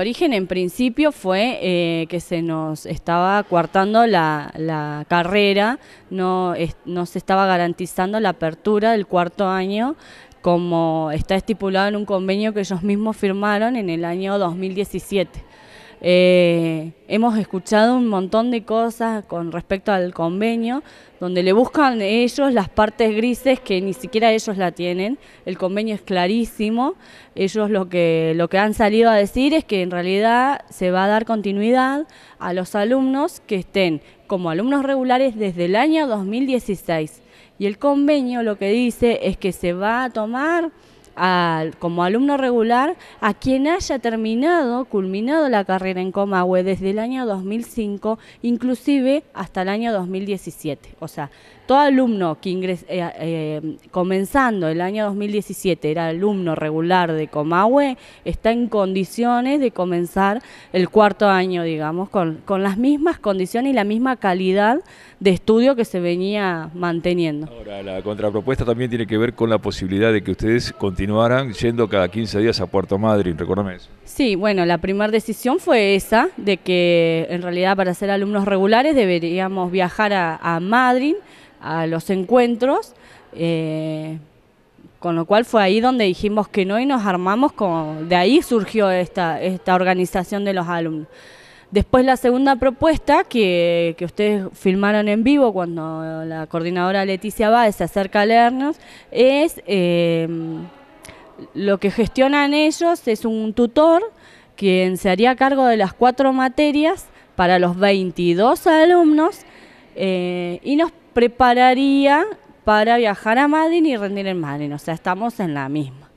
El origen en principio fue eh, que se nos estaba coartando la, carrera, no, no se estaba garantizando la apertura del cuarto año como está estipulado en un convenio que ellos mismos firmaron en el año 2017. Eh, hemos escuchado un montón de cosas con respecto al convenio, donde le buscan ellos las partes grises que ni siquiera ellos la tienen. El convenio es clarísimo. Ellos lo que, lo que han salido a decir es que en realidad se va a dar continuidad a los alumnos que estén como alumnos regulares desde el año 2016. Y el convenio lo que dice es que se va a tomar como alumno regular a quien haya terminado, culminado la carrera en Comahue desde el año 2005, inclusive hasta el año 2017. O sea, todo alumno que eh, eh, comenzando el año 2017 era alumno regular de Comahue, está en condiciones de comenzar el cuarto año, digamos, con, con las mismas condiciones y la misma calidad de estudio que se venía manteniendo. Ahora, la contrapropuesta también tiene que ver con la posibilidad de que ustedes yendo cada 15 días a Puerto Madryn, recuérdame eso. Sí, bueno, la primera decisión fue esa, de que en realidad para ser alumnos regulares deberíamos viajar a, a Madryn, a los encuentros, eh, con lo cual fue ahí donde dijimos que no y nos armamos, de ahí surgió esta, esta organización de los alumnos. Después la segunda propuesta que, ustedes filmaron en vivo cuando la coordinadora Leticia Báez se acerca a leernos es eh, lo que gestionan ellos es un tutor quien se haría cargo de las cuatro materias para los 22 alumnos eh, y nos prepararía para viajar a Madrid y rendir en Madrid. O sea, estamos en la misma.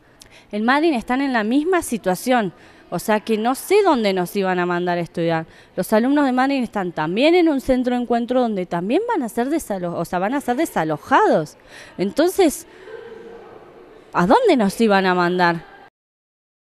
En Madrid están en la misma situación. O sea que no sé dónde nos iban a mandar a estudiar. Los alumnos de Madrid están también en un centro de encuentro donde también van a ser, van a ser desalojados. Entonces, ¿a dónde nos iban a mandar?